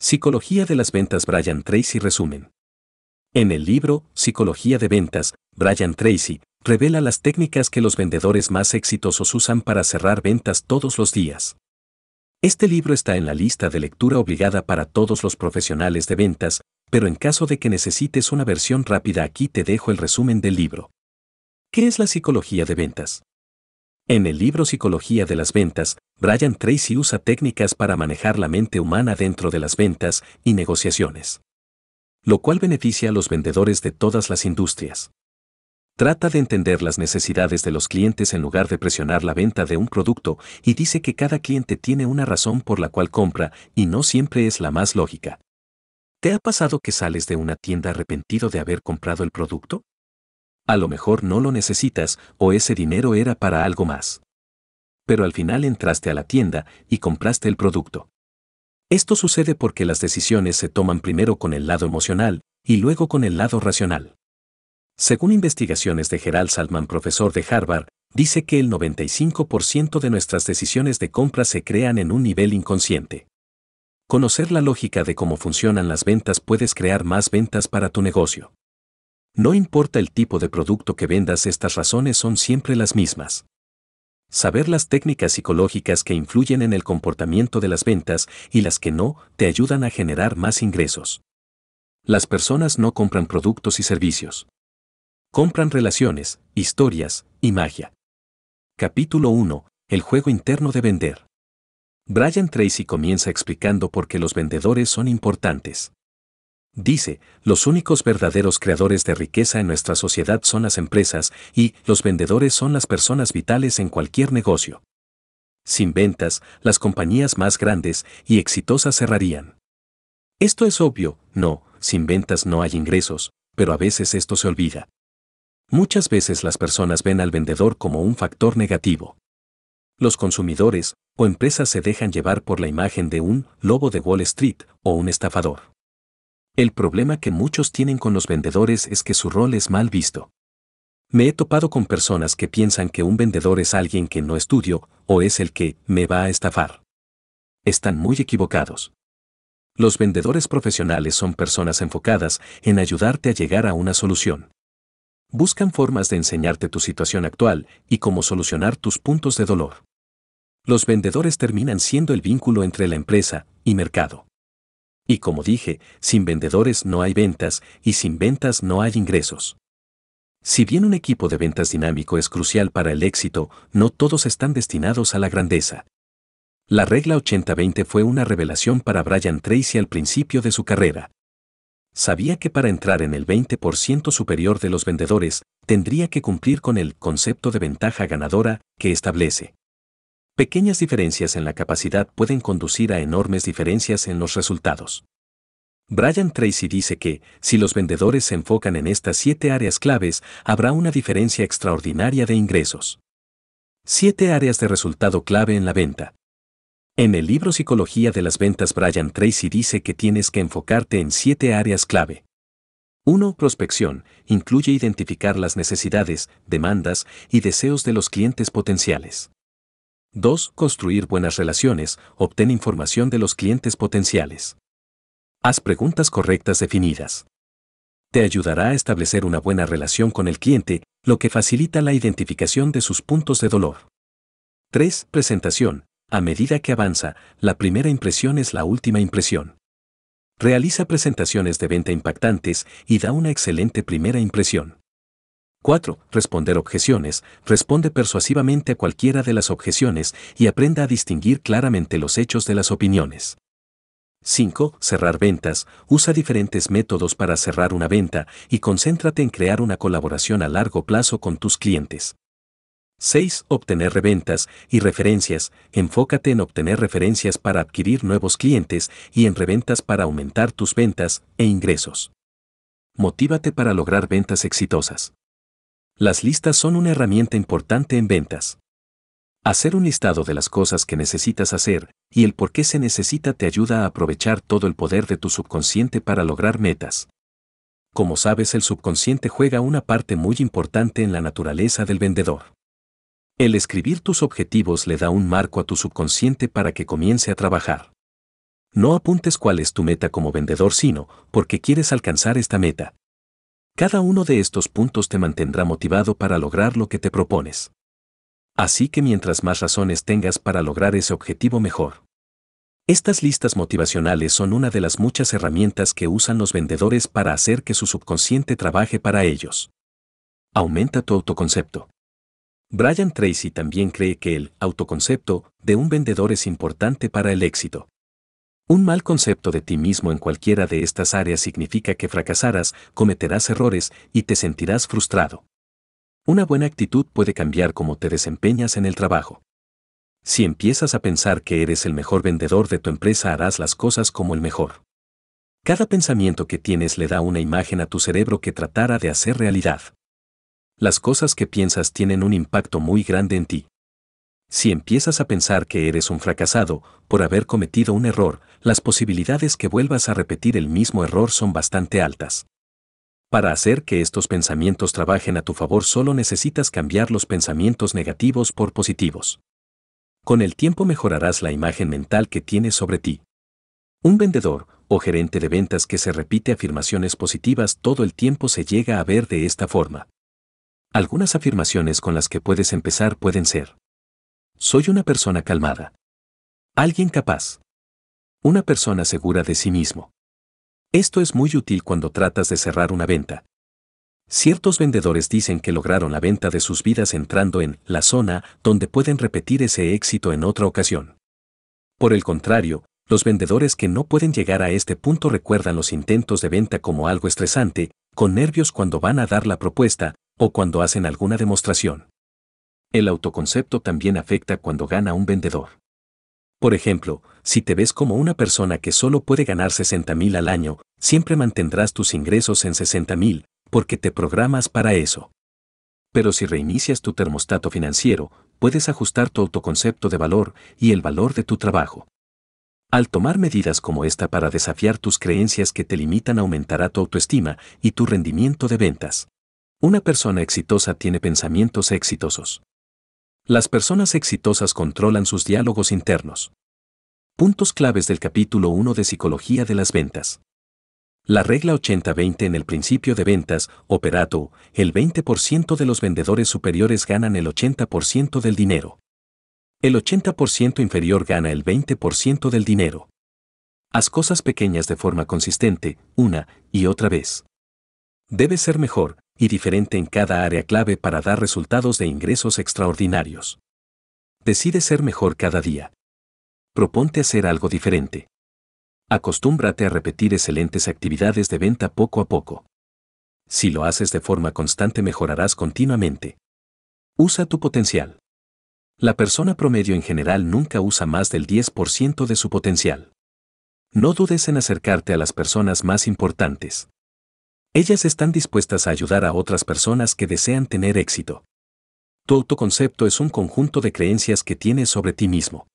Psicología de las ventas Brian Tracy resumen. En el libro Psicología de ventas, Brian Tracy revela las técnicas que los vendedores más exitosos usan para cerrar ventas todos los días. Este libro está en la lista de lectura obligada para todos los profesionales de ventas, pero en caso de que necesites una versión rápida aquí te dejo el resumen del libro. ¿Qué es la psicología de ventas? En el libro Psicología de las Ventas, Brian Tracy usa técnicas para manejar la mente humana dentro de las ventas y negociaciones, lo cual beneficia a los vendedores de todas las industrias. Trata de entender las necesidades de los clientes en lugar de presionar la venta de un producto y dice que cada cliente tiene una razón por la cual compra y no siempre es la más lógica. ¿Te ha pasado que sales de una tienda arrepentido de haber comprado el producto? a lo mejor no lo necesitas o ese dinero era para algo más. Pero al final entraste a la tienda y compraste el producto. Esto sucede porque las decisiones se toman primero con el lado emocional y luego con el lado racional. Según investigaciones de Gerald Salman, profesor de Harvard, dice que el 95% de nuestras decisiones de compra se crean en un nivel inconsciente. Conocer la lógica de cómo funcionan las ventas puedes crear más ventas para tu negocio. No importa el tipo de producto que vendas, estas razones son siempre las mismas. Saber las técnicas psicológicas que influyen en el comportamiento de las ventas y las que no te ayudan a generar más ingresos. Las personas no compran productos y servicios. Compran relaciones, historias y magia. Capítulo 1. El juego interno de vender. Brian Tracy comienza explicando por qué los vendedores son importantes. Dice, los únicos verdaderos creadores de riqueza en nuestra sociedad son las empresas y los vendedores son las personas vitales en cualquier negocio. Sin ventas, las compañías más grandes y exitosas cerrarían. Esto es obvio, no, sin ventas no hay ingresos, pero a veces esto se olvida. Muchas veces las personas ven al vendedor como un factor negativo. Los consumidores o empresas se dejan llevar por la imagen de un lobo de Wall Street o un estafador. El problema que muchos tienen con los vendedores es que su rol es mal visto. Me he topado con personas que piensan que un vendedor es alguien que no estudio o es el que me va a estafar. Están muy equivocados. Los vendedores profesionales son personas enfocadas en ayudarte a llegar a una solución. Buscan formas de enseñarte tu situación actual y cómo solucionar tus puntos de dolor. Los vendedores terminan siendo el vínculo entre la empresa y mercado. Y como dije, sin vendedores no hay ventas y sin ventas no hay ingresos. Si bien un equipo de ventas dinámico es crucial para el éxito, no todos están destinados a la grandeza. La regla 80-20 fue una revelación para Brian Tracy al principio de su carrera. Sabía que para entrar en el 20% superior de los vendedores, tendría que cumplir con el concepto de ventaja ganadora que establece. Pequeñas diferencias en la capacidad pueden conducir a enormes diferencias en los resultados. Brian Tracy dice que, si los vendedores se enfocan en estas siete áreas claves, habrá una diferencia extraordinaria de ingresos. Siete áreas de resultado clave en la venta. En el libro Psicología de las Ventas, Brian Tracy dice que tienes que enfocarte en siete áreas clave. 1. Prospección. Incluye identificar las necesidades, demandas y deseos de los clientes potenciales. 2. Construir buenas relaciones, obtén información de los clientes potenciales. Haz preguntas correctas definidas. Te ayudará a establecer una buena relación con el cliente, lo que facilita la identificación de sus puntos de dolor. 3. Presentación. A medida que avanza, la primera impresión es la última impresión. Realiza presentaciones de venta impactantes y da una excelente primera impresión. 4. Responder objeciones. Responde persuasivamente a cualquiera de las objeciones y aprenda a distinguir claramente los hechos de las opiniones. 5. Cerrar ventas. Usa diferentes métodos para cerrar una venta y concéntrate en crear una colaboración a largo plazo con tus clientes. 6. Obtener reventas y referencias. Enfócate en obtener referencias para adquirir nuevos clientes y en reventas para aumentar tus ventas e ingresos. Motívate para lograr ventas exitosas. Las listas son una herramienta importante en ventas. Hacer un listado de las cosas que necesitas hacer y el por qué se necesita te ayuda a aprovechar todo el poder de tu subconsciente para lograr metas. Como sabes, el subconsciente juega una parte muy importante en la naturaleza del vendedor. El escribir tus objetivos le da un marco a tu subconsciente para que comience a trabajar. No apuntes cuál es tu meta como vendedor, sino porque quieres alcanzar esta meta, cada uno de estos puntos te mantendrá motivado para lograr lo que te propones. Así que mientras más razones tengas para lograr ese objetivo mejor. Estas listas motivacionales son una de las muchas herramientas que usan los vendedores para hacer que su subconsciente trabaje para ellos. Aumenta tu autoconcepto. Brian Tracy también cree que el autoconcepto de un vendedor es importante para el éxito. Un mal concepto de ti mismo en cualquiera de estas áreas significa que fracasarás, cometerás errores y te sentirás frustrado. Una buena actitud puede cambiar cómo te desempeñas en el trabajo. Si empiezas a pensar que eres el mejor vendedor de tu empresa harás las cosas como el mejor. Cada pensamiento que tienes le da una imagen a tu cerebro que tratara de hacer realidad. Las cosas que piensas tienen un impacto muy grande en ti. Si empiezas a pensar que eres un fracasado por haber cometido un error, las posibilidades que vuelvas a repetir el mismo error son bastante altas. Para hacer que estos pensamientos trabajen a tu favor solo necesitas cambiar los pensamientos negativos por positivos. Con el tiempo mejorarás la imagen mental que tienes sobre ti. Un vendedor o gerente de ventas que se repite afirmaciones positivas todo el tiempo se llega a ver de esta forma. Algunas afirmaciones con las que puedes empezar pueden ser. Soy una persona calmada. Alguien capaz. Una persona segura de sí mismo. Esto es muy útil cuando tratas de cerrar una venta. Ciertos vendedores dicen que lograron la venta de sus vidas entrando en la zona donde pueden repetir ese éxito en otra ocasión. Por el contrario, los vendedores que no pueden llegar a este punto recuerdan los intentos de venta como algo estresante, con nervios cuando van a dar la propuesta o cuando hacen alguna demostración. El autoconcepto también afecta cuando gana un vendedor. Por ejemplo, si te ves como una persona que solo puede ganar 60 mil al año, siempre mantendrás tus ingresos en 60 mil, porque te programas para eso. Pero si reinicias tu termostato financiero, puedes ajustar tu autoconcepto de valor y el valor de tu trabajo. Al tomar medidas como esta para desafiar tus creencias que te limitan aumentará tu autoestima y tu rendimiento de ventas. Una persona exitosa tiene pensamientos exitosos. Las personas exitosas controlan sus diálogos internos. Puntos claves del capítulo 1 de Psicología de las Ventas. La regla 80-20 en el principio de ventas, operato, el 20% de los vendedores superiores ganan el 80% del dinero. El 80% inferior gana el 20% del dinero. Haz cosas pequeñas de forma consistente, una y otra vez. Debe ser mejor, y diferente en cada área clave para dar resultados de ingresos extraordinarios. Decide ser mejor cada día. Proponte hacer algo diferente. Acostúmbrate a repetir excelentes actividades de venta poco a poco. Si lo haces de forma constante mejorarás continuamente. Usa tu potencial. La persona promedio en general nunca usa más del 10% de su potencial. No dudes en acercarte a las personas más importantes. Ellas están dispuestas a ayudar a otras personas que desean tener éxito. Tu autoconcepto es un conjunto de creencias que tienes sobre ti mismo.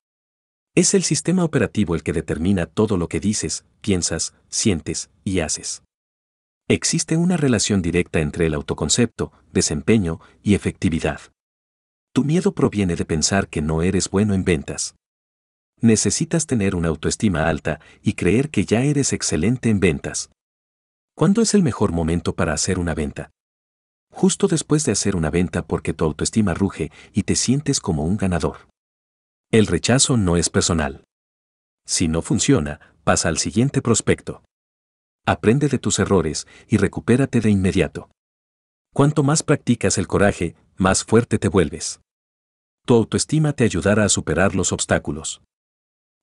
Es el sistema operativo el que determina todo lo que dices, piensas, sientes y haces. Existe una relación directa entre el autoconcepto, desempeño y efectividad. Tu miedo proviene de pensar que no eres bueno en ventas. Necesitas tener una autoestima alta y creer que ya eres excelente en ventas. ¿Cuándo es el mejor momento para hacer una venta? Justo después de hacer una venta porque tu autoestima ruge y te sientes como un ganador. El rechazo no es personal. Si no funciona, pasa al siguiente prospecto. Aprende de tus errores y recupérate de inmediato. Cuanto más practicas el coraje, más fuerte te vuelves. Tu autoestima te ayudará a superar los obstáculos.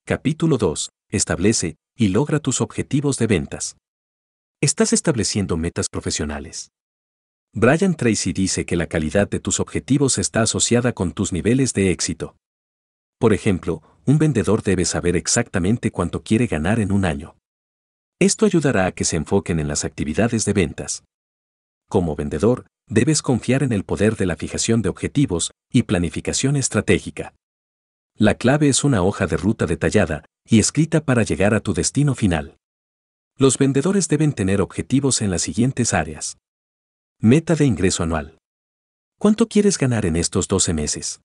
Capítulo 2. Establece y logra tus objetivos de ventas. Estás estableciendo metas profesionales. Brian Tracy dice que la calidad de tus objetivos está asociada con tus niveles de éxito. Por ejemplo, un vendedor debe saber exactamente cuánto quiere ganar en un año. Esto ayudará a que se enfoquen en las actividades de ventas. Como vendedor, debes confiar en el poder de la fijación de objetivos y planificación estratégica. La clave es una hoja de ruta detallada y escrita para llegar a tu destino final. Los vendedores deben tener objetivos en las siguientes áreas. Meta de ingreso anual. ¿Cuánto quieres ganar en estos 12 meses?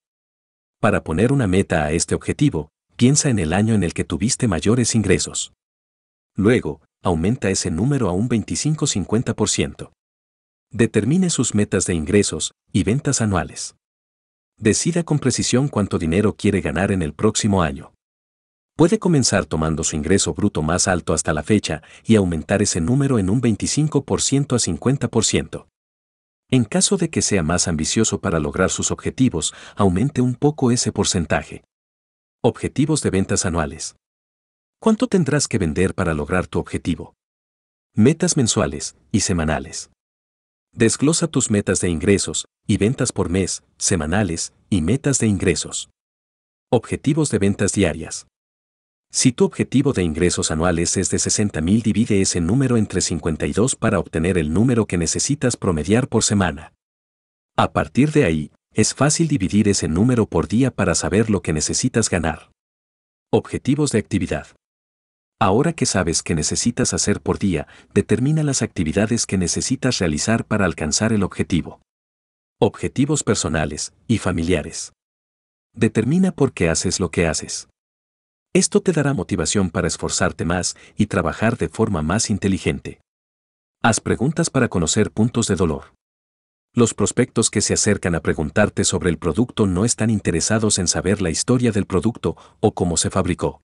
Para poner una meta a este objetivo, piensa en el año en el que tuviste mayores ingresos. Luego, aumenta ese número a un 25-50%. Determine sus metas de ingresos y ventas anuales. Decida con precisión cuánto dinero quiere ganar en el próximo año puede comenzar tomando su ingreso bruto más alto hasta la fecha y aumentar ese número en un 25% a 50%. En caso de que sea más ambicioso para lograr sus objetivos, aumente un poco ese porcentaje. Objetivos de ventas anuales. ¿Cuánto tendrás que vender para lograr tu objetivo? Metas mensuales y semanales. Desglosa tus metas de ingresos y ventas por mes, semanales y metas de ingresos. Objetivos de ventas diarias. Si tu objetivo de ingresos anuales es de 60.000, divide ese número entre 52 para obtener el número que necesitas promediar por semana. A partir de ahí, es fácil dividir ese número por día para saber lo que necesitas ganar. Objetivos de actividad. Ahora que sabes qué necesitas hacer por día, determina las actividades que necesitas realizar para alcanzar el objetivo. Objetivos personales y familiares. Determina por qué haces lo que haces. Esto te dará motivación para esforzarte más y trabajar de forma más inteligente. Haz preguntas para conocer puntos de dolor. Los prospectos que se acercan a preguntarte sobre el producto no están interesados en saber la historia del producto o cómo se fabricó.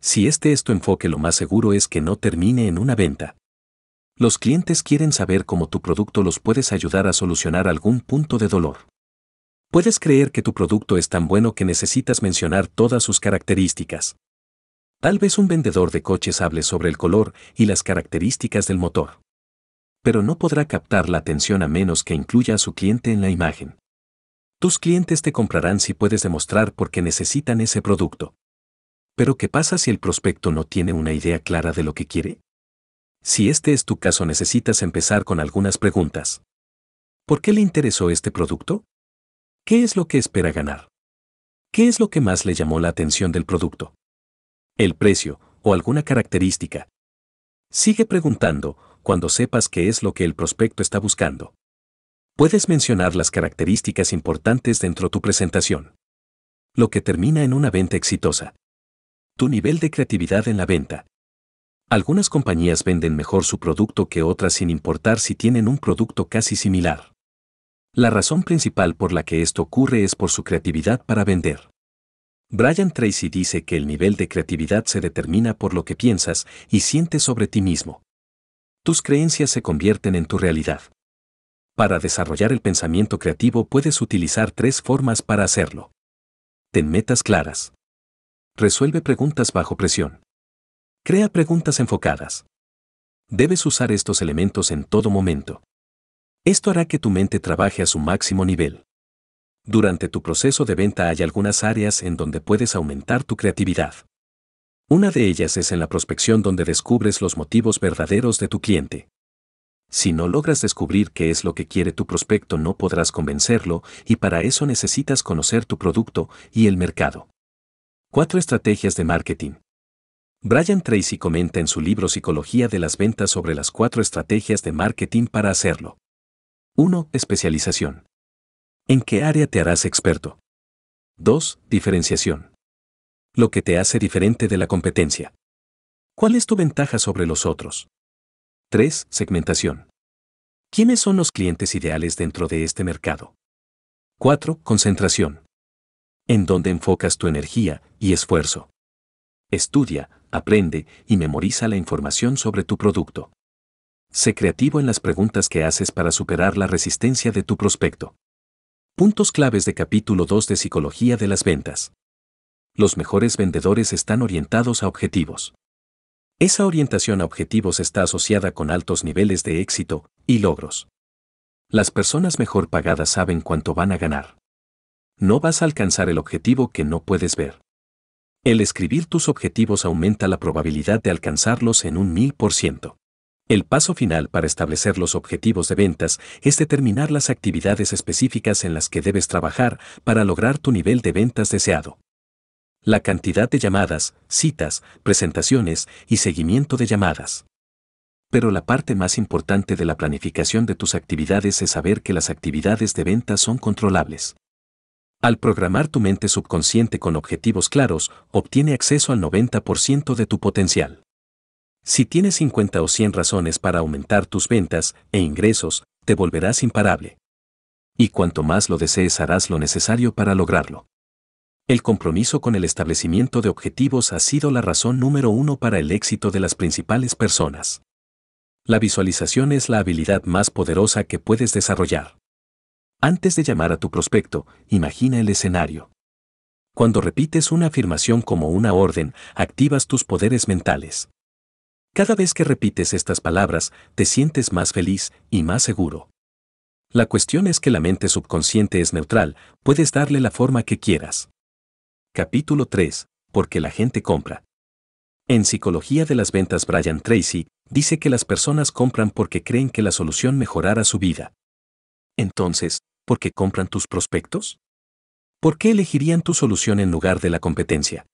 Si este es tu enfoque, lo más seguro es que no termine en una venta. Los clientes quieren saber cómo tu producto los puedes ayudar a solucionar algún punto de dolor. Puedes creer que tu producto es tan bueno que necesitas mencionar todas sus características. Tal vez un vendedor de coches hable sobre el color y las características del motor. Pero no podrá captar la atención a menos que incluya a su cliente en la imagen. Tus clientes te comprarán si puedes demostrar por qué necesitan ese producto. Pero ¿qué pasa si el prospecto no tiene una idea clara de lo que quiere? Si este es tu caso necesitas empezar con algunas preguntas. ¿Por qué le interesó este producto? ¿Qué es lo que espera ganar? ¿Qué es lo que más le llamó la atención del producto? ¿El precio o alguna característica? Sigue preguntando cuando sepas qué es lo que el prospecto está buscando. Puedes mencionar las características importantes dentro de tu presentación. Lo que termina en una venta exitosa. Tu nivel de creatividad en la venta. Algunas compañías venden mejor su producto que otras sin importar si tienen un producto casi similar. La razón principal por la que esto ocurre es por su creatividad para vender. Brian Tracy dice que el nivel de creatividad se determina por lo que piensas y sientes sobre ti mismo. Tus creencias se convierten en tu realidad. Para desarrollar el pensamiento creativo puedes utilizar tres formas para hacerlo. Ten metas claras. Resuelve preguntas bajo presión. Crea preguntas enfocadas. Debes usar estos elementos en todo momento. Esto hará que tu mente trabaje a su máximo nivel. Durante tu proceso de venta hay algunas áreas en donde puedes aumentar tu creatividad. Una de ellas es en la prospección donde descubres los motivos verdaderos de tu cliente. Si no logras descubrir qué es lo que quiere tu prospecto no podrás convencerlo y para eso necesitas conocer tu producto y el mercado. Cuatro Estrategias de marketing. Brian Tracy comenta en su libro Psicología de las Ventas sobre las cuatro estrategias de marketing para hacerlo. 1. Especialización. ¿En qué área te harás experto? 2. Diferenciación. Lo que te hace diferente de la competencia. ¿Cuál es tu ventaja sobre los otros? 3. Segmentación. ¿Quiénes son los clientes ideales dentro de este mercado? 4. Concentración. ¿En dónde enfocas tu energía y esfuerzo? Estudia, aprende y memoriza la información sobre tu producto. Sé creativo en las preguntas que haces para superar la resistencia de tu prospecto. Puntos claves de capítulo 2 de Psicología de las Ventas. Los mejores vendedores están orientados a objetivos. Esa orientación a objetivos está asociada con altos niveles de éxito y logros. Las personas mejor pagadas saben cuánto van a ganar. No vas a alcanzar el objetivo que no puedes ver. El escribir tus objetivos aumenta la probabilidad de alcanzarlos en un mil ciento. El paso final para establecer los objetivos de ventas es determinar las actividades específicas en las que debes trabajar para lograr tu nivel de ventas deseado. La cantidad de llamadas, citas, presentaciones y seguimiento de llamadas. Pero la parte más importante de la planificación de tus actividades es saber que las actividades de ventas son controlables. Al programar tu mente subconsciente con objetivos claros, obtiene acceso al 90% de tu potencial. Si tienes 50 o 100 razones para aumentar tus ventas e ingresos, te volverás imparable. Y cuanto más lo desees harás lo necesario para lograrlo. El compromiso con el establecimiento de objetivos ha sido la razón número uno para el éxito de las principales personas. La visualización es la habilidad más poderosa que puedes desarrollar. Antes de llamar a tu prospecto, imagina el escenario. Cuando repites una afirmación como una orden, activas tus poderes mentales. Cada vez que repites estas palabras, te sientes más feliz y más seguro. La cuestión es que la mente subconsciente es neutral, puedes darle la forma que quieras. Capítulo 3. Porque la gente compra. En Psicología de las Ventas Brian Tracy dice que las personas compran porque creen que la solución mejorará su vida. Entonces, ¿por qué compran tus prospectos? ¿Por qué elegirían tu solución en lugar de la competencia?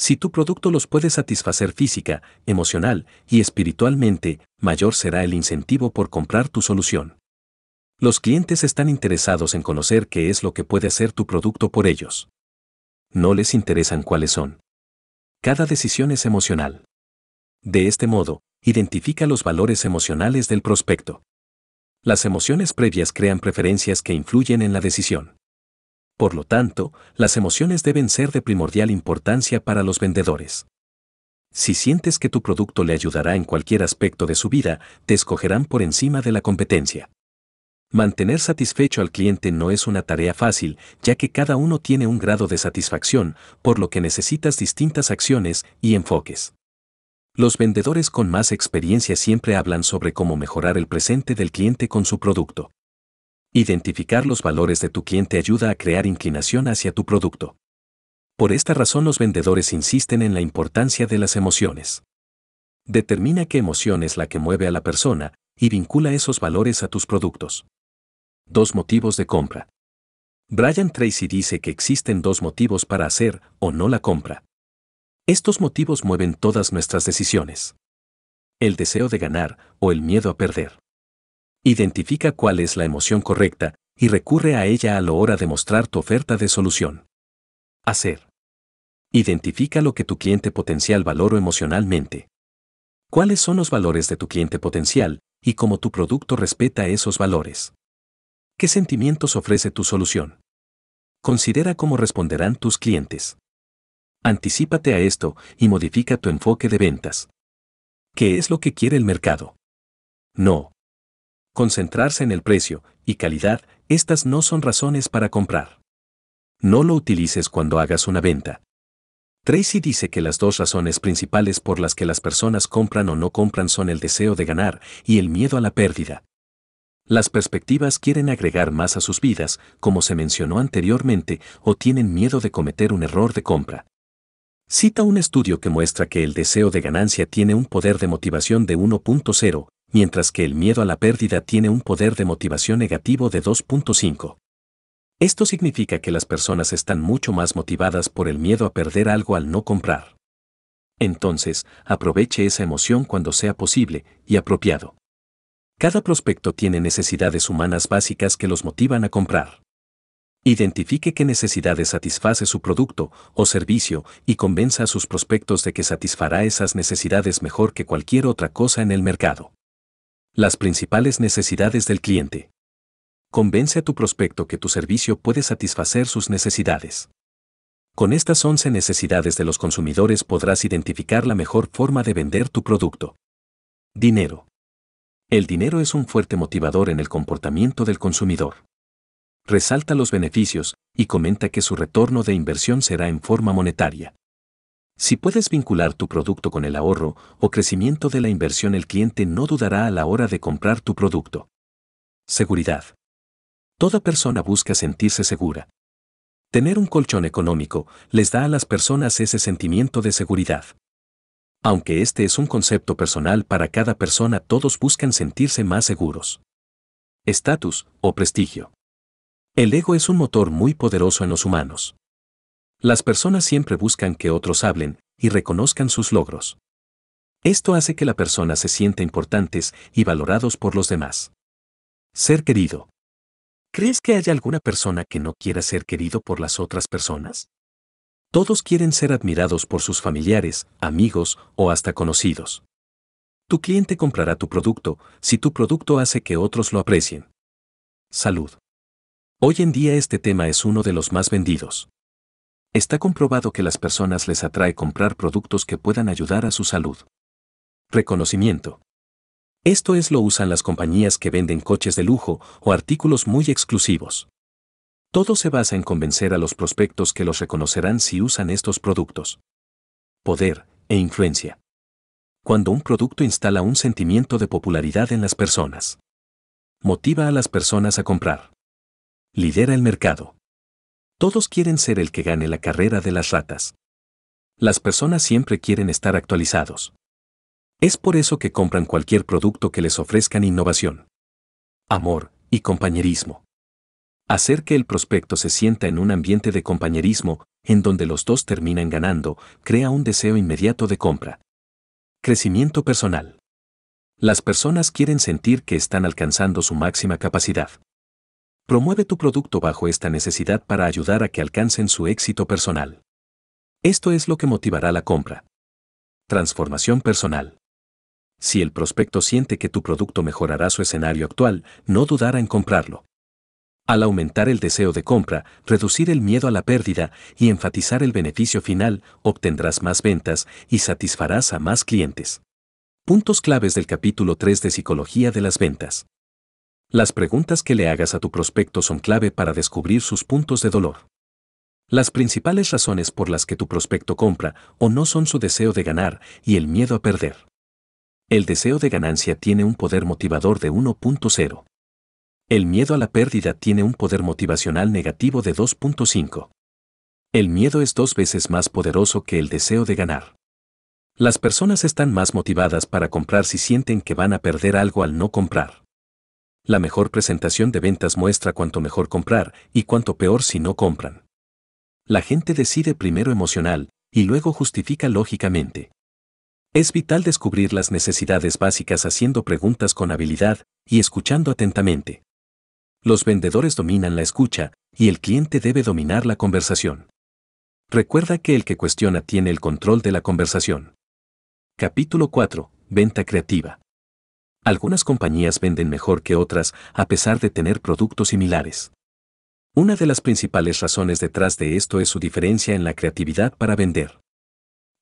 Si tu producto los puede satisfacer física, emocional y espiritualmente, mayor será el incentivo por comprar tu solución. Los clientes están interesados en conocer qué es lo que puede hacer tu producto por ellos. No les interesan cuáles son. Cada decisión es emocional. De este modo, identifica los valores emocionales del prospecto. Las emociones previas crean preferencias que influyen en la decisión. Por lo tanto, las emociones deben ser de primordial importancia para los vendedores. Si sientes que tu producto le ayudará en cualquier aspecto de su vida, te escogerán por encima de la competencia. Mantener satisfecho al cliente no es una tarea fácil, ya que cada uno tiene un grado de satisfacción, por lo que necesitas distintas acciones y enfoques. Los vendedores con más experiencia siempre hablan sobre cómo mejorar el presente del cliente con su producto. Identificar los valores de tu cliente ayuda a crear inclinación hacia tu producto. Por esta razón los vendedores insisten en la importancia de las emociones. Determina qué emoción es la que mueve a la persona y vincula esos valores a tus productos. Dos motivos de compra. Brian Tracy dice que existen dos motivos para hacer o no la compra. Estos motivos mueven todas nuestras decisiones. El deseo de ganar o el miedo a perder. Identifica cuál es la emoción correcta y recurre a ella a la hora de mostrar tu oferta de solución. Hacer. Identifica lo que tu cliente potencial valora emocionalmente. ¿Cuáles son los valores de tu cliente potencial y cómo tu producto respeta esos valores? ¿Qué sentimientos ofrece tu solución? Considera cómo responderán tus clientes. Anticípate a esto y modifica tu enfoque de ventas. ¿Qué es lo que quiere el mercado? No, concentrarse en el precio y calidad, estas no son razones para comprar. No lo utilices cuando hagas una venta. Tracy dice que las dos razones principales por las que las personas compran o no compran son el deseo de ganar y el miedo a la pérdida. Las perspectivas quieren agregar más a sus vidas, como se mencionó anteriormente, o tienen miedo de cometer un error de compra. Cita un estudio que muestra que el deseo de ganancia tiene un poder de motivación de 1.0, mientras que el miedo a la pérdida tiene un poder de motivación negativo de 2.5. Esto significa que las personas están mucho más motivadas por el miedo a perder algo al no comprar. Entonces, aproveche esa emoción cuando sea posible y apropiado. Cada prospecto tiene necesidades humanas básicas que los motivan a comprar. Identifique qué necesidades satisface su producto o servicio y convenza a sus prospectos de que satisfará esas necesidades mejor que cualquier otra cosa en el mercado. Las principales necesidades del cliente. Convence a tu prospecto que tu servicio puede satisfacer sus necesidades. Con estas 11 necesidades de los consumidores podrás identificar la mejor forma de vender tu producto. Dinero. El dinero es un fuerte motivador en el comportamiento del consumidor resalta los beneficios y comenta que su retorno de inversión será en forma monetaria. Si puedes vincular tu producto con el ahorro o crecimiento de la inversión, el cliente no dudará a la hora de comprar tu producto. Seguridad. Toda persona busca sentirse segura. Tener un colchón económico les da a las personas ese sentimiento de seguridad. Aunque este es un concepto personal para cada persona, todos buscan sentirse más seguros. Estatus o prestigio. El ego es un motor muy poderoso en los humanos. Las personas siempre buscan que otros hablen y reconozcan sus logros. Esto hace que la persona se sienta importantes y valorados por los demás. Ser querido. ¿Crees que hay alguna persona que no quiera ser querido por las otras personas? Todos quieren ser admirados por sus familiares, amigos o hasta conocidos. Tu cliente comprará tu producto si tu producto hace que otros lo aprecien. Salud. Hoy en día este tema es uno de los más vendidos. Está comprobado que las personas les atrae comprar productos que puedan ayudar a su salud. Reconocimiento. Esto es lo usan las compañías que venden coches de lujo o artículos muy exclusivos. Todo se basa en convencer a los prospectos que los reconocerán si usan estos productos. Poder e influencia. Cuando un producto instala un sentimiento de popularidad en las personas. Motiva a las personas a comprar. Lidera el mercado. Todos quieren ser el que gane la carrera de las ratas. Las personas siempre quieren estar actualizados. Es por eso que compran cualquier producto que les ofrezcan innovación, amor y compañerismo. Hacer que el prospecto se sienta en un ambiente de compañerismo, en donde los dos terminan ganando, crea un deseo inmediato de compra. Crecimiento personal. Las personas quieren sentir que están alcanzando su máxima capacidad. Promueve tu producto bajo esta necesidad para ayudar a que alcancen su éxito personal. Esto es lo que motivará la compra. Transformación personal. Si el prospecto siente que tu producto mejorará su escenario actual, no dudará en comprarlo. Al aumentar el deseo de compra, reducir el miedo a la pérdida y enfatizar el beneficio final, obtendrás más ventas y satisfarás a más clientes. Puntos claves del capítulo 3 de Psicología de las Ventas. Las preguntas que le hagas a tu prospecto son clave para descubrir sus puntos de dolor. Las principales razones por las que tu prospecto compra o no son su deseo de ganar y el miedo a perder. El deseo de ganancia tiene un poder motivador de 1.0. El miedo a la pérdida tiene un poder motivacional negativo de 2.5. El miedo es dos veces más poderoso que el deseo de ganar. Las personas están más motivadas para comprar si sienten que van a perder algo al no comprar. La mejor presentación de ventas muestra cuánto mejor comprar y cuánto peor si no compran. La gente decide primero emocional y luego justifica lógicamente. Es vital descubrir las necesidades básicas haciendo preguntas con habilidad y escuchando atentamente. Los vendedores dominan la escucha y el cliente debe dominar la conversación. Recuerda que el que cuestiona tiene el control de la conversación. Capítulo 4. Venta creativa. Algunas compañías venden mejor que otras a pesar de tener productos similares. Una de las principales razones detrás de esto es su diferencia en la creatividad para vender.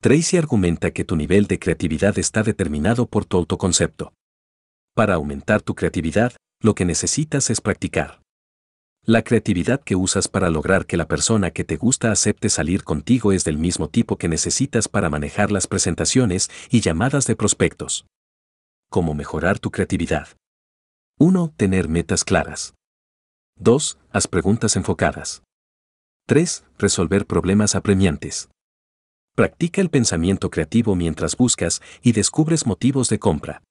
Tracy argumenta que tu nivel de creatividad está determinado por tu autoconcepto. Para aumentar tu creatividad, lo que necesitas es practicar. La creatividad que usas para lograr que la persona que te gusta acepte salir contigo es del mismo tipo que necesitas para manejar las presentaciones y llamadas de prospectos. Cómo mejorar tu creatividad. 1. Tener metas claras. 2. Haz preguntas enfocadas. 3. Resolver problemas apremiantes. Practica el pensamiento creativo mientras buscas y descubres motivos de compra.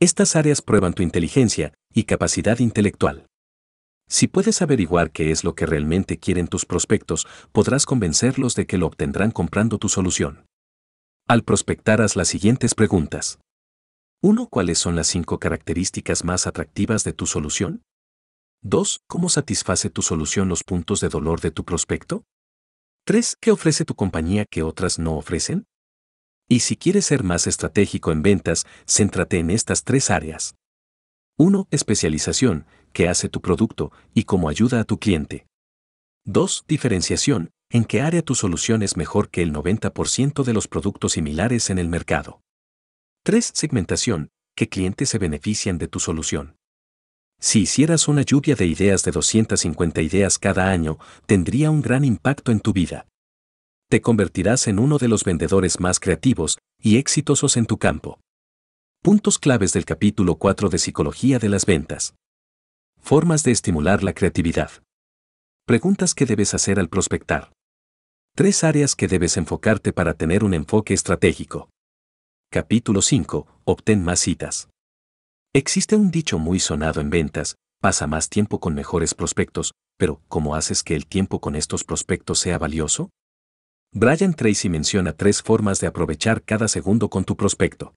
Estas áreas prueban tu inteligencia y capacidad intelectual. Si puedes averiguar qué es lo que realmente quieren tus prospectos, podrás convencerlos de que lo obtendrán comprando tu solución. Al prospectar haz las siguientes preguntas. 1. ¿Cuáles son las cinco características más atractivas de tu solución? 2. ¿Cómo satisface tu solución los puntos de dolor de tu prospecto? 3. ¿Qué ofrece tu compañía que otras no ofrecen? Y si quieres ser más estratégico en ventas, céntrate en estas tres áreas. 1. Especialización, qué hace tu producto y cómo ayuda a tu cliente. 2. Diferenciación, en qué área tu solución es mejor que el 90% de los productos similares en el mercado. 3. Segmentación. ¿Qué clientes se benefician de tu solución? Si hicieras una lluvia de ideas de 250 ideas cada año, tendría un gran impacto en tu vida. Te convertirás en uno de los vendedores más creativos y exitosos en tu campo. Puntos claves del capítulo 4 de Psicología de las Ventas. Formas de estimular la creatividad. Preguntas que debes hacer al prospectar. Tres áreas que debes enfocarte para tener un enfoque estratégico. Capítulo 5. Obtén más citas. Existe un dicho muy sonado en ventas, pasa más tiempo con mejores prospectos, pero ¿cómo haces que el tiempo con estos prospectos sea valioso? Brian Tracy menciona tres formas de aprovechar cada segundo con tu prospecto.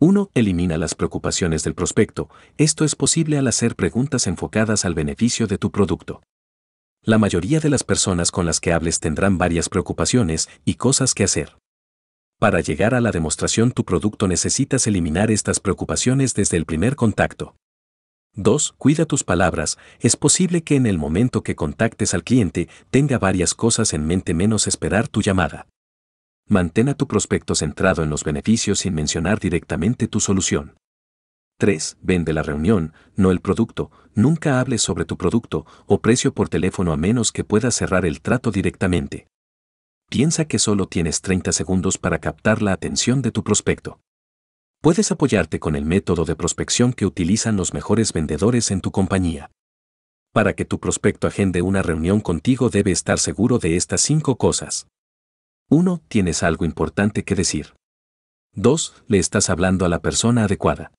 1. Elimina las preocupaciones del prospecto. Esto es posible al hacer preguntas enfocadas al beneficio de tu producto. La mayoría de las personas con las que hables tendrán varias preocupaciones y cosas que hacer. Para llegar a la demostración tu producto necesitas eliminar estas preocupaciones desde el primer contacto. 2. Cuida tus palabras. Es posible que en el momento que contactes al cliente tenga varias cosas en mente menos esperar tu llamada. Mantén a tu prospecto centrado en los beneficios sin mencionar directamente tu solución. 3. Vende la reunión, no el producto. Nunca hables sobre tu producto o precio por teléfono a menos que puedas cerrar el trato directamente piensa que solo tienes 30 segundos para captar la atención de tu prospecto. Puedes apoyarte con el método de prospección que utilizan los mejores vendedores en tu compañía. Para que tu prospecto agende una reunión contigo debe estar seguro de estas cinco cosas. 1. Tienes algo importante que decir. 2. Le estás hablando a la persona adecuada.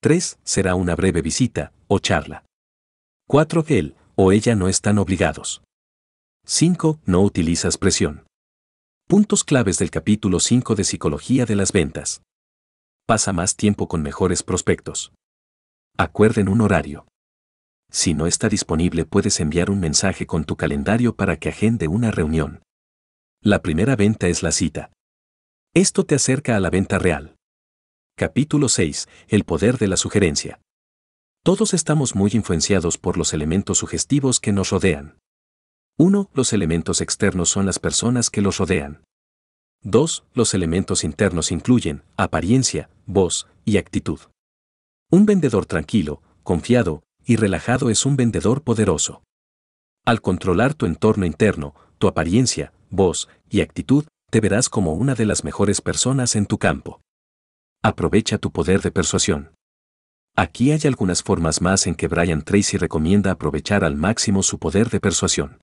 3. Será una breve visita o charla. 4. Él o ella no están obligados. 5. No utilizas presión. Puntos claves del capítulo 5 de Psicología de las Ventas. Pasa más tiempo con mejores prospectos. Acuerden un horario. Si no está disponible puedes enviar un mensaje con tu calendario para que agende una reunión. La primera venta es la cita. Esto te acerca a la venta real. Capítulo 6. El poder de la sugerencia. Todos estamos muy influenciados por los elementos sugestivos que nos rodean. 1. Los elementos externos son las personas que los rodean. 2. Los elementos internos incluyen apariencia, voz y actitud. Un vendedor tranquilo, confiado y relajado es un vendedor poderoso. Al controlar tu entorno interno, tu apariencia, voz y actitud, te verás como una de las mejores personas en tu campo. Aprovecha tu poder de persuasión. Aquí hay algunas formas más en que Brian Tracy recomienda aprovechar al máximo su poder de persuasión.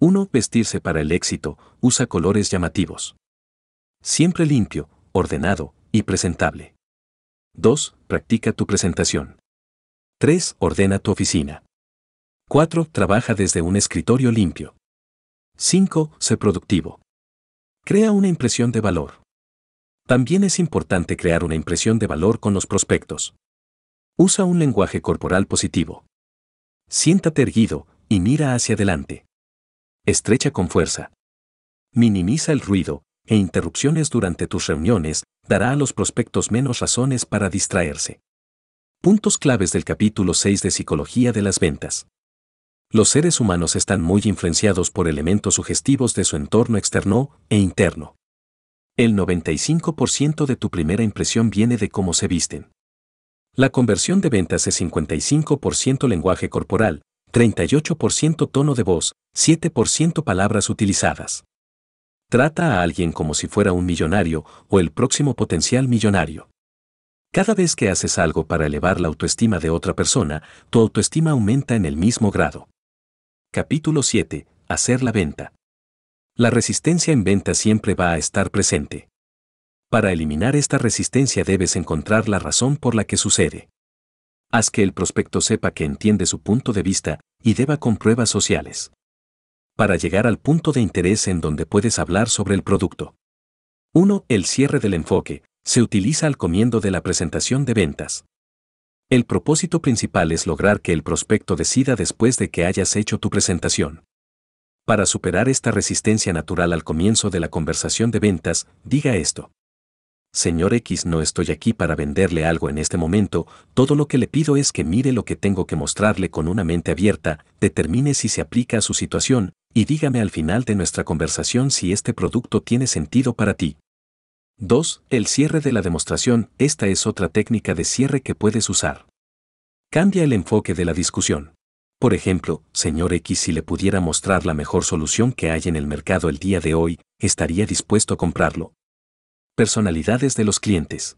1. Vestirse para el éxito, usa colores llamativos. Siempre limpio, ordenado y presentable. 2. Practica tu presentación. 3. Ordena tu oficina. 4. Trabaja desde un escritorio limpio. 5. Sé productivo. Crea una impresión de valor. También es importante crear una impresión de valor con los prospectos. Usa un lenguaje corporal positivo. Siéntate erguido y mira hacia adelante estrecha con fuerza. Minimiza el ruido e interrupciones durante tus reuniones, dará a los prospectos menos razones para distraerse. Puntos claves del capítulo 6 de Psicología de las Ventas. Los seres humanos están muy influenciados por elementos sugestivos de su entorno externo e interno. El 95% de tu primera impresión viene de cómo se visten. La conversión de ventas es 55% lenguaje corporal, 38% tono de voz, 7% palabras utilizadas. Trata a alguien como si fuera un millonario o el próximo potencial millonario. Cada vez que haces algo para elevar la autoestima de otra persona, tu autoestima aumenta en el mismo grado. Capítulo 7. Hacer la venta. La resistencia en venta siempre va a estar presente. Para eliminar esta resistencia debes encontrar la razón por la que sucede haz que el prospecto sepa que entiende su punto de vista y deba con pruebas sociales. Para llegar al punto de interés en donde puedes hablar sobre el producto. 1. El cierre del enfoque. Se utiliza al comiendo de la presentación de ventas. El propósito principal es lograr que el prospecto decida después de que hayas hecho tu presentación. Para superar esta resistencia natural al comienzo de la conversación de ventas, diga esto. Señor X no estoy aquí para venderle algo en este momento, todo lo que le pido es que mire lo que tengo que mostrarle con una mente abierta, determine si se aplica a su situación, y dígame al final de nuestra conversación si este producto tiene sentido para ti. 2. El cierre de la demostración. Esta es otra técnica de cierre que puedes usar. Cambia el enfoque de la discusión. Por ejemplo, señor X, si le pudiera mostrar la mejor solución que hay en el mercado el día de hoy, estaría dispuesto a comprarlo. Personalidades de los clientes.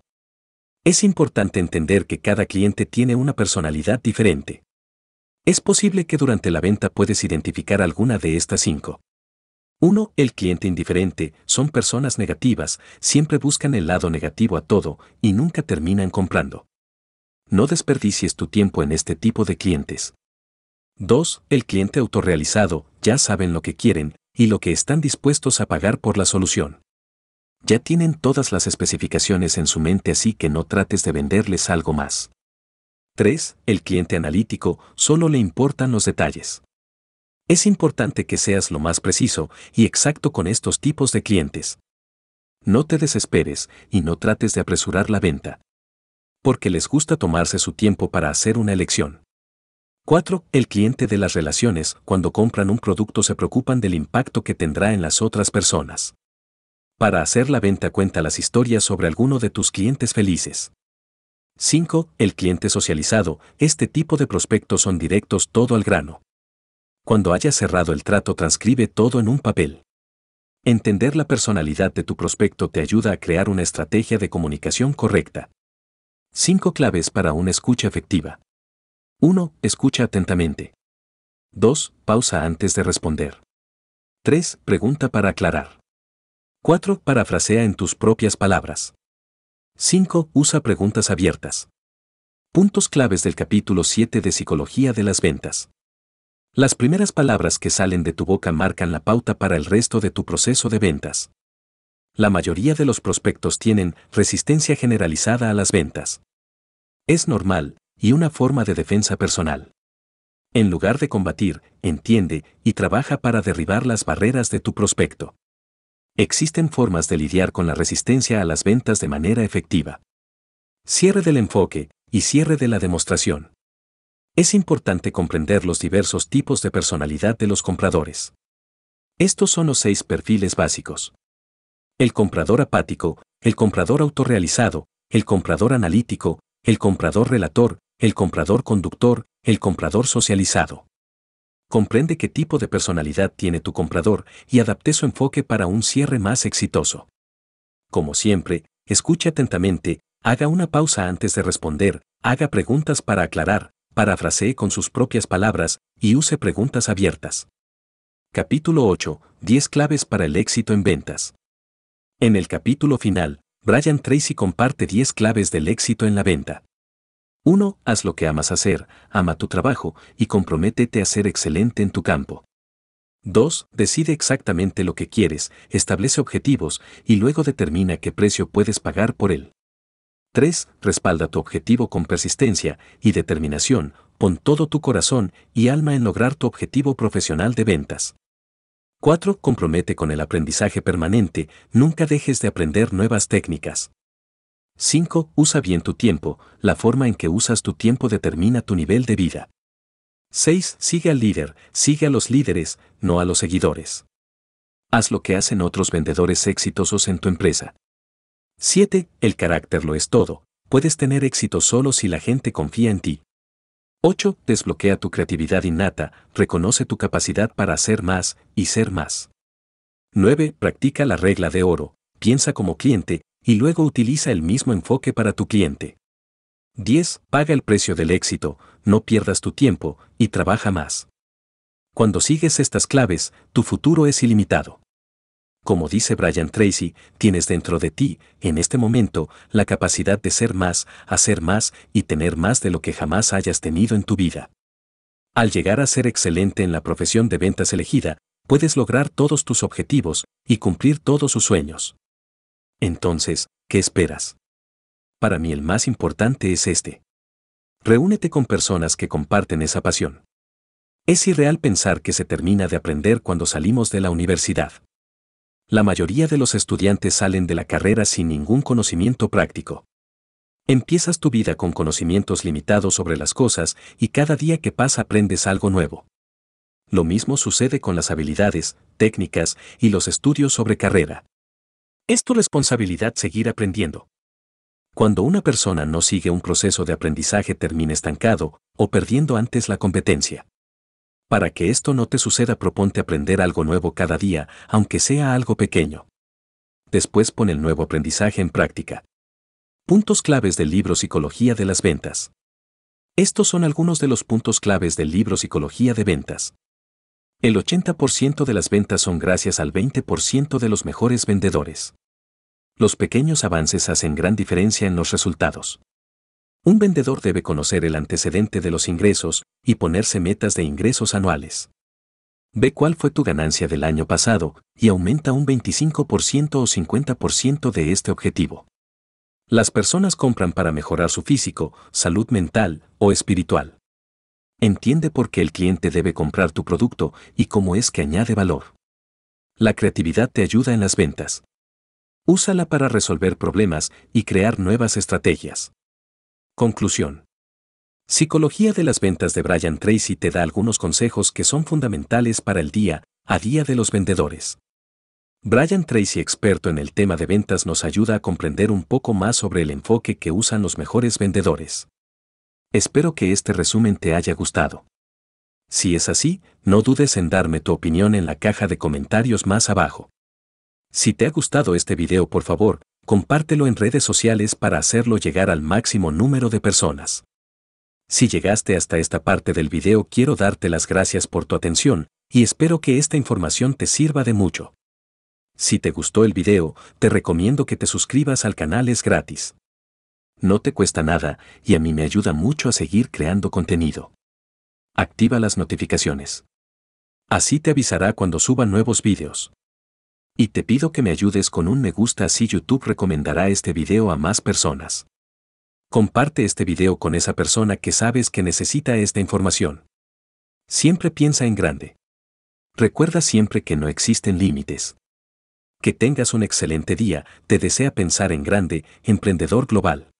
Es importante entender que cada cliente tiene una personalidad diferente. Es posible que durante la venta puedes identificar alguna de estas cinco. 1. El cliente indiferente, son personas negativas, siempre buscan el lado negativo a todo y nunca terminan comprando. No desperdicies tu tiempo en este tipo de clientes. 2. El cliente autorrealizado, ya saben lo que quieren y lo que están dispuestos a pagar por la solución. Ya tienen todas las especificaciones en su mente así que no trates de venderles algo más. 3. El cliente analítico solo le importan los detalles. Es importante que seas lo más preciso y exacto con estos tipos de clientes. No te desesperes y no trates de apresurar la venta. Porque les gusta tomarse su tiempo para hacer una elección. 4. El cliente de las relaciones, cuando compran un producto se preocupan del impacto que tendrá en las otras personas. Para hacer la venta cuenta las historias sobre alguno de tus clientes felices. 5. El cliente socializado. Este tipo de prospectos son directos todo al grano. Cuando hayas cerrado el trato transcribe todo en un papel. Entender la personalidad de tu prospecto te ayuda a crear una estrategia de comunicación correcta. 5 claves para una escucha efectiva. 1. Escucha atentamente. 2. Pausa antes de responder. 3. Pregunta para aclarar. 4. Parafrasea en tus propias palabras. 5. Usa preguntas abiertas. Puntos claves del capítulo 7 de Psicología de las Ventas. Las primeras palabras que salen de tu boca marcan la pauta para el resto de tu proceso de ventas. La mayoría de los prospectos tienen resistencia generalizada a las ventas. Es normal, y una forma de defensa personal. En lugar de combatir, entiende y trabaja para derribar las barreras de tu prospecto. Existen formas de lidiar con la resistencia a las ventas de manera efectiva. Cierre del enfoque y cierre de la demostración. Es importante comprender los diversos tipos de personalidad de los compradores. Estos son los seis perfiles básicos. El comprador apático, el comprador autorrealizado, el comprador analítico, el comprador relator, el comprador conductor, el comprador socializado comprende qué tipo de personalidad tiene tu comprador y adapte su enfoque para un cierre más exitoso. Como siempre, escuche atentamente, haga una pausa antes de responder, haga preguntas para aclarar, parafrasee con sus propias palabras y use preguntas abiertas. Capítulo 8. 10 claves para el éxito en ventas. En el capítulo final, Brian Tracy comparte 10 claves del éxito en la venta. 1. Haz lo que amas hacer, ama tu trabajo y comprométete a ser excelente en tu campo. 2. Decide exactamente lo que quieres, establece objetivos y luego determina qué precio puedes pagar por él. 3. Respalda tu objetivo con persistencia y determinación, pon todo tu corazón y alma en lograr tu objetivo profesional de ventas. 4. Compromete con el aprendizaje permanente, nunca dejes de aprender nuevas técnicas. 5. Usa bien tu tiempo, la forma en que usas tu tiempo determina tu nivel de vida. 6. Sigue al líder, sigue a los líderes, no a los seguidores. Haz lo que hacen otros vendedores exitosos en tu empresa. 7. El carácter lo es todo. Puedes tener éxito solo si la gente confía en ti. 8. Desbloquea tu creatividad innata, reconoce tu capacidad para hacer más y ser más. 9. Practica la regla de oro, piensa como cliente, y luego utiliza el mismo enfoque para tu cliente. 10. Paga el precio del éxito, no pierdas tu tiempo y trabaja más. Cuando sigues estas claves, tu futuro es ilimitado. Como dice Brian Tracy, tienes dentro de ti, en este momento, la capacidad de ser más, hacer más y tener más de lo que jamás hayas tenido en tu vida. Al llegar a ser excelente en la profesión de ventas elegida, puedes lograr todos tus objetivos y cumplir todos sus sueños. Entonces, ¿qué esperas? Para mí el más importante es este. Reúnete con personas que comparten esa pasión. Es irreal pensar que se termina de aprender cuando salimos de la universidad. La mayoría de los estudiantes salen de la carrera sin ningún conocimiento práctico. Empiezas tu vida con conocimientos limitados sobre las cosas y cada día que pasa aprendes algo nuevo. Lo mismo sucede con las habilidades, técnicas y los estudios sobre carrera. Es tu responsabilidad seguir aprendiendo. Cuando una persona no sigue un proceso de aprendizaje termina estancado o perdiendo antes la competencia. Para que esto no te suceda, proponte aprender algo nuevo cada día, aunque sea algo pequeño. Después pon el nuevo aprendizaje en práctica. Puntos claves del libro Psicología de las Ventas. Estos son algunos de los puntos claves del libro Psicología de Ventas. El 80% de las ventas son gracias al 20% de los mejores vendedores. Los pequeños avances hacen gran diferencia en los resultados. Un vendedor debe conocer el antecedente de los ingresos y ponerse metas de ingresos anuales. Ve cuál fue tu ganancia del año pasado y aumenta un 25% o 50% de este objetivo. Las personas compran para mejorar su físico, salud mental o espiritual. Entiende por qué el cliente debe comprar tu producto y cómo es que añade valor. La creatividad te ayuda en las ventas. Úsala para resolver problemas y crear nuevas estrategias. Conclusión. Psicología de las ventas de Brian Tracy te da algunos consejos que son fundamentales para el día a día de los vendedores. Brian Tracy, experto en el tema de ventas, nos ayuda a comprender un poco más sobre el enfoque que usan los mejores vendedores. Espero que este resumen te haya gustado. Si es así, no dudes en darme tu opinión en la caja de comentarios más abajo. Si te ha gustado este video por favor, compártelo en redes sociales para hacerlo llegar al máximo número de personas. Si llegaste hasta esta parte del video quiero darte las gracias por tu atención y espero que esta información te sirva de mucho. Si te gustó el video, te recomiendo que te suscribas al canal es gratis. No te cuesta nada y a mí me ayuda mucho a seguir creando contenido. Activa las notificaciones. Así te avisará cuando suba nuevos vídeos. Y te pido que me ayudes con un me gusta así YouTube recomendará este video a más personas. Comparte este video con esa persona que sabes que necesita esta información. Siempre piensa en grande. Recuerda siempre que no existen límites. Que tengas un excelente día, te desea pensar en grande, emprendedor global.